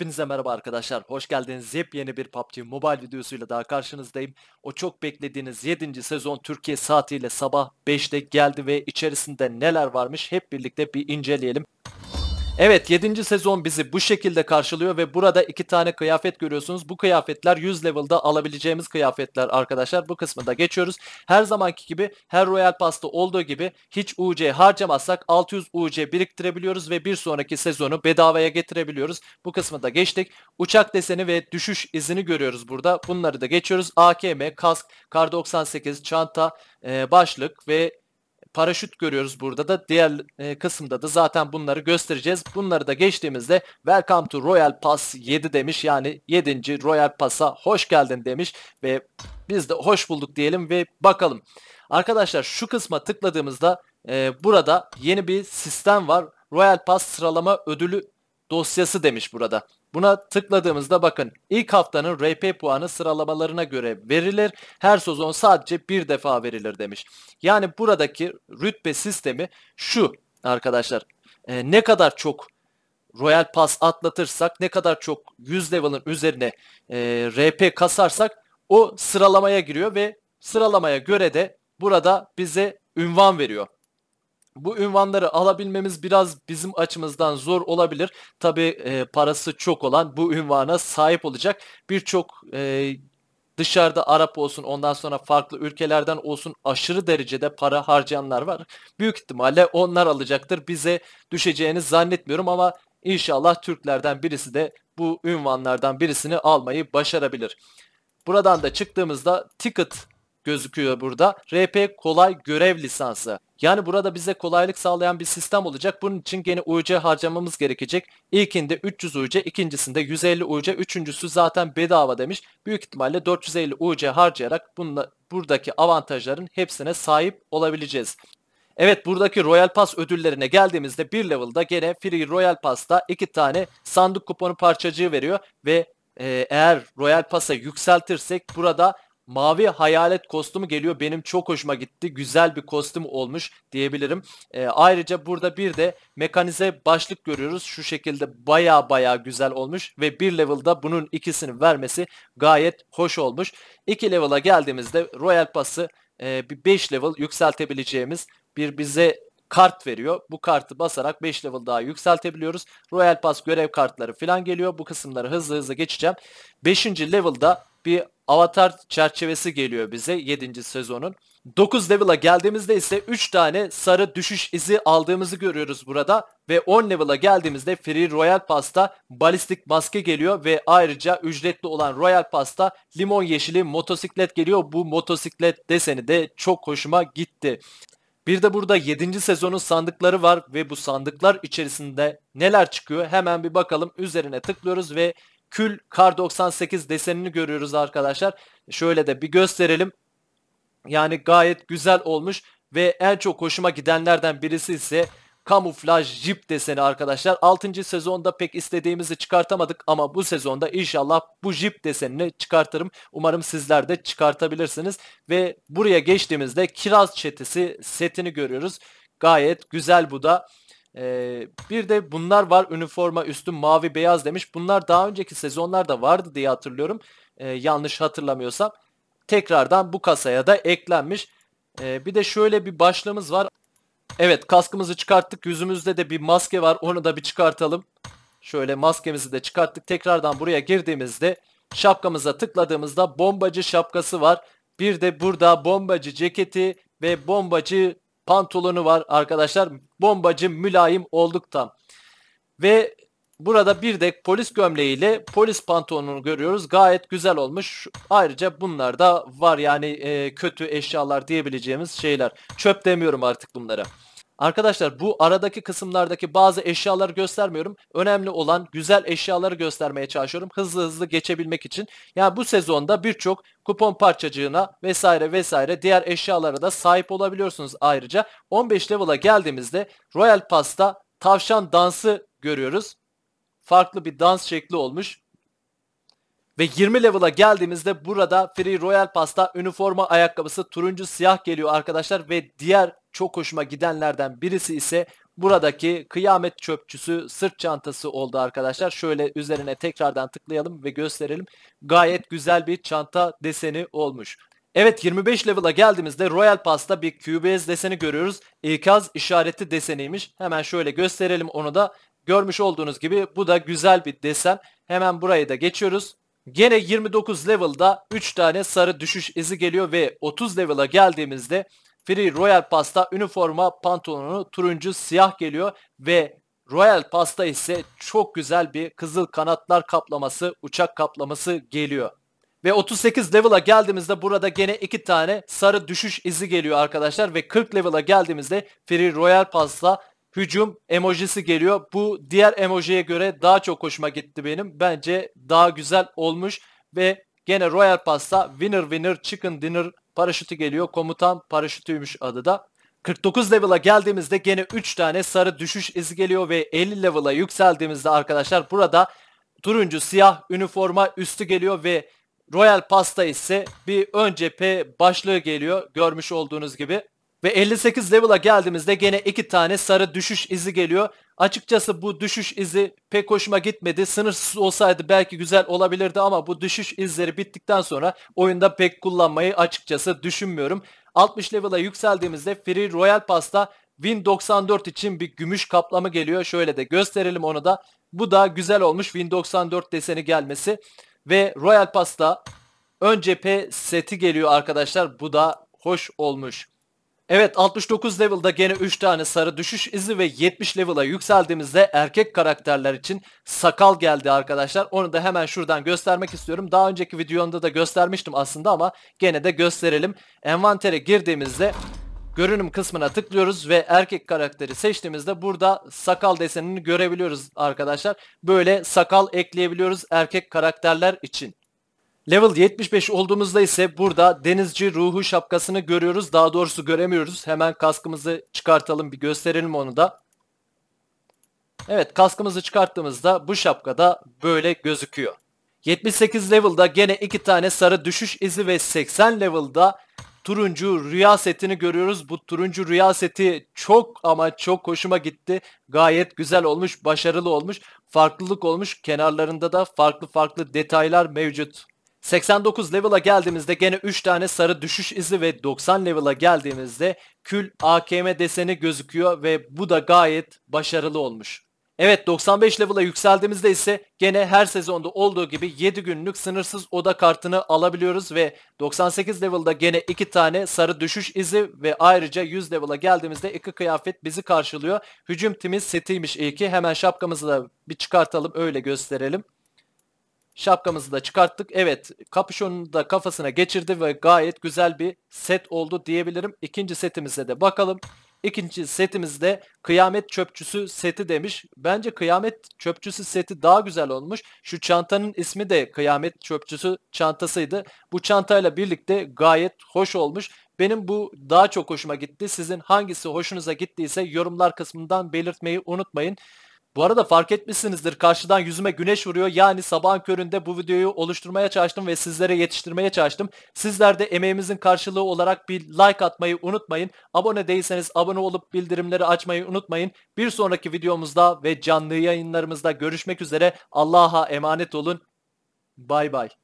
Hepinize merhaba arkadaşlar. Hoş geldiniz. Yepyeni bir PUBG Mobile videosuyla daha karşınızdayım. O çok beklediğiniz 7. sezon Türkiye saatiyle sabah 5'te geldi ve içerisinde neler varmış hep birlikte bir inceleyelim. Evet 7. sezon bizi bu şekilde karşılıyor ve burada iki tane kıyafet görüyorsunuz. Bu kıyafetler 100 level'da alabileceğimiz kıyafetler arkadaşlar. Bu kısmı da geçiyoruz. Her zamanki gibi her Royal Pass'ta olduğu gibi hiç UC harcamazsak 600 UC biriktirebiliyoruz ve bir sonraki sezonu bedavaya getirebiliyoruz. Bu kısmı da geçtik. Uçak deseni ve düşüş izini görüyoruz burada. Bunları da geçiyoruz. AKM, kask, kar 98, çanta, başlık ve paraşüt görüyoruz burada da. Diğer e, kısımda da zaten bunları göstereceğiz. Bunları da geçtiğimizde Welcome to Royal Pass 7 demiş. Yani 7. Royal Pass'a hoş geldin demiş ve biz de hoş bulduk diyelim ve bakalım. Arkadaşlar şu kısma tıkladığımızda e, burada yeni bir sistem var. Royal Pass sıralama ödülü dosyası demiş burada. Buna tıkladığımızda bakın ilk haftanın RP puanı sıralamalarına göre verilir. Her sezon sadece bir defa verilir demiş. Yani buradaki rütbe sistemi şu arkadaşlar. E, ne kadar çok Royal Pass atlatırsak ne kadar çok 100 level'ın üzerine e, RP kasarsak o sıralamaya giriyor ve sıralamaya göre de burada bize ünvan veriyor bu ünvanları alabilmemiz biraz bizim açımızdan zor olabilir. Tabi e, parası çok olan bu ünvana sahip olacak birçok e, dışarıda Arap olsun ondan sonra farklı ülkelerden olsun aşırı derecede para harcayanlar var. Büyük ihtimalle onlar alacaktır. Bize düşeceğini zannetmiyorum ama inşallah Türklerden birisi de bu ünvanlardan birisini almayı başarabilir. Buradan da çıktığımızda ticket gözüküyor burada. RP kolay görev lisansı. Yani burada bize kolaylık sağlayan bir sistem olacak. Bunun için yeni UC harcamamız gerekecek. İlkinde 300 UC, ikincisinde 150 UC, üçüncüsü zaten bedava demiş. Büyük ihtimalle 450 UC harcayarak bununla, buradaki avantajların hepsine sahip olabileceğiz. Evet buradaki Royal Pass ödüllerine geldiğimizde bir level'da gene Free Royal Pass'ta iki tane sandık kuponu parçacığı veriyor ve e, eğer Royal Pass'a yükseltirsek burada mavi hayalet kostümü geliyor. Benim çok hoşuma gitti. Güzel bir kostüm olmuş diyebilirim. E, ayrıca burada bir de mekanize başlık görüyoruz. Şu şekilde baya baya güzel olmuş ve bir level'da bunun ikisini vermesi gayet hoş olmuş. İki level'a geldiğimizde Royal Pass'ı e, bir 5 level yükseltebileceğimiz bir bize kart veriyor. Bu kartı basarak 5 level daha yükseltebiliyoruz. Royal Pass görev kartları falan geliyor. Bu kısımları hızlı hızlı geçeceğim. 5. level'da bir avatar çerçevesi geliyor bize 7. sezonun. 9 level'a geldiğimizde ise 3 tane sarı düşüş izi aldığımızı görüyoruz burada ve 10 level'a geldiğimizde Free Royal Pass'ta balistik maske geliyor ve ayrıca ücretli olan Royal Pass'ta limon yeşili motosiklet geliyor. Bu motosiklet deseni de çok hoşuma gitti. Bir de burada 7. sezonun sandıkları var ve bu sandıklar içerisinde neler çıkıyor hemen bir bakalım. Üzerine tıklıyoruz ve kül kar 98 desenini görüyoruz arkadaşlar. Şöyle de bir gösterelim. Yani gayet güzel olmuş ve en çok hoşuma gidenlerden birisi ise kamuflaj jip deseni arkadaşlar. 6. sezonda pek istediğimizi çıkartamadık ama bu sezonda inşallah bu jip desenini çıkartırım. Umarım sizler de çıkartabilirsiniz. Ve buraya geçtiğimizde kiraz çetesi setini görüyoruz. Gayet güzel bu da. Ee, bir de bunlar var üniforma üstü mavi beyaz demiş. Bunlar daha önceki sezonlarda vardı diye hatırlıyorum. Ee, yanlış hatırlamıyorsam. Tekrardan bu kasaya da eklenmiş. Ee, bir de şöyle bir başlığımız var. Evet kaskımızı çıkarttık. Yüzümüzde de bir maske var. Onu da bir çıkartalım. Şöyle maskemizi de çıkarttık. Tekrardan buraya girdiğimizde şapkamıza tıkladığımızda bombacı şapkası var. Bir de burada bombacı ceketi ve bombacı pantolonu var arkadaşlar. Bombacı mülayim olduk Ve burada bir de polis gömleğiyle polis pantolonunu görüyoruz. Gayet güzel olmuş. Ayrıca bunlar da var yani e, kötü eşyalar diyebileceğimiz şeyler. Çöp demiyorum artık bunlara. Arkadaşlar bu aradaki kısımlardaki bazı eşyaları göstermiyorum. Önemli olan güzel eşyaları göstermeye çalışıyorum. Hızlı hızlı geçebilmek için. Yani bu sezonda birçok kupon parçacığına vesaire vesaire diğer eşyalara da sahip olabiliyorsunuz ayrıca. 15 level'a geldiğimizde Royal Pass'ta tavşan dansı görüyoruz. Farklı bir dans şekli olmuş. Ve 20 level'a geldiğimizde burada Free Royal Pass'ta üniforma ayakkabısı turuncu siyah geliyor arkadaşlar ve diğer çok hoşuma gidenlerden birisi ise buradaki kıyamet çöpçüsü sırt çantası oldu arkadaşlar. Şöyle üzerine tekrardan tıklayalım ve gösterelim. Gayet güzel bir çanta deseni olmuş. Evet 25 level'a geldiğimizde Royal Pass'ta bir QBS deseni görüyoruz. İkaz işareti deseniymiş. Hemen şöyle gösterelim onu da. Görmüş olduğunuz gibi bu da güzel bir desen. Hemen burayı da geçiyoruz. Gene 29 level'da 3 tane sarı düşüş izi geliyor ve 30 level'a geldiğimizde Free Royal Pasta üniforma pantolonu turuncu siyah geliyor ve Royal Pasta ise çok güzel bir kızıl kanatlar kaplaması, uçak kaplaması geliyor. Ve 38 level'a geldiğimizde burada gene 2 tane sarı düşüş izi geliyor arkadaşlar. Ve 40 level'a geldiğimizde Free Royal Pasta hücum emojisi geliyor. Bu diğer emojiye göre daha çok hoşuma gitti benim. Bence daha güzel olmuş ve gene Royal Pasta winner winner chicken dinner Paraşütü geliyor. Komutan paraşütüymüş adı da. 49 level'a geldiğimizde gene 3 tane sarı düşüş izi geliyor ve 50 level'a yükseldiğimizde arkadaşlar burada turuncu siyah üniforma üstü geliyor ve Royal Pasta ise bir ön cephe başlığı geliyor görmüş olduğunuz gibi. Ve 58 level'a geldiğimizde gene 2 tane sarı düşüş izi geliyor. Açıkçası bu düşüş izi pek hoşuma gitmedi. Sınırsız olsaydı belki güzel olabilirdi ama bu düşüş izleri bittikten sonra oyunda pek kullanmayı açıkçası düşünmüyorum. 60 level'a yükseldiğimizde Free Royal Pass'ta Win 94 için bir gümüş kaplama geliyor. Şöyle de gösterelim onu da. Bu da güzel olmuş Win 94 deseni gelmesi. Ve Royal Pass'ta ön cephe seti geliyor arkadaşlar. Bu da hoş olmuş. Evet 69 level'da gene 3 tane sarı düşüş izi ve 70 level'a yükseldiğimizde erkek karakterler için sakal geldi arkadaşlar. Onu da hemen şuradan göstermek istiyorum. Daha önceki videomda da göstermiştim aslında ama gene de gösterelim. Envantere girdiğimizde görünüm kısmına tıklıyoruz ve erkek karakteri seçtiğimizde burada sakal desenini görebiliyoruz arkadaşlar. Böyle sakal ekleyebiliyoruz erkek karakterler için. Level 75 olduğumuzda ise burada denizci ruhu şapkasını görüyoruz. Daha doğrusu göremiyoruz. Hemen kaskımızı çıkartalım bir gösterelim onu da. Evet kaskımızı çıkarttığımızda bu şapkada böyle gözüküyor. 78 level'da gene 2 tane sarı düşüş izi ve 80 level'da turuncu rüya setini görüyoruz. Bu turuncu rüya seti çok ama çok hoşuma gitti. Gayet güzel olmuş, başarılı olmuş, farklılık olmuş. Kenarlarında da farklı farklı detaylar mevcut. 89 level'a geldiğimizde gene 3 tane sarı düşüş izi ve 90 level'a geldiğimizde kül AKM deseni gözüküyor ve bu da gayet başarılı olmuş. Evet 95 level'a yükseldiğimizde ise gene her sezonda olduğu gibi 7 günlük sınırsız oda kartını alabiliyoruz ve 98 level'da gene 2 tane sarı düşüş izi ve ayrıca 100 level'a geldiğimizde 2 kıyafet bizi karşılıyor. Hücum timi setiymiş iyi ki hemen şapkamızı da bir çıkartalım öyle gösterelim. Şapkamızı da çıkarttık. Evet kapüşonu da kafasına geçirdi ve gayet güzel bir set oldu diyebilirim. İkinci setimize de bakalım. İkinci setimizde kıyamet çöpçüsü seti demiş. Bence kıyamet çöpçüsü seti daha güzel olmuş. Şu çantanın ismi de kıyamet çöpçüsü çantasıydı. Bu çantayla birlikte gayet hoş olmuş. Benim bu daha çok hoşuma gitti. Sizin hangisi hoşunuza gittiyse yorumlar kısmından belirtmeyi unutmayın. Bu arada fark etmişsinizdir karşıdan yüzüme güneş vuruyor. Yani sabahın köründe bu videoyu oluşturmaya çalıştım ve sizlere yetiştirmeye çalıştım. Sizler de emeğimizin karşılığı olarak bir like atmayı unutmayın. Abone değilseniz abone olup bildirimleri açmayı unutmayın. Bir sonraki videomuzda ve canlı yayınlarımızda görüşmek üzere. Allah'a emanet olun. Bay bay.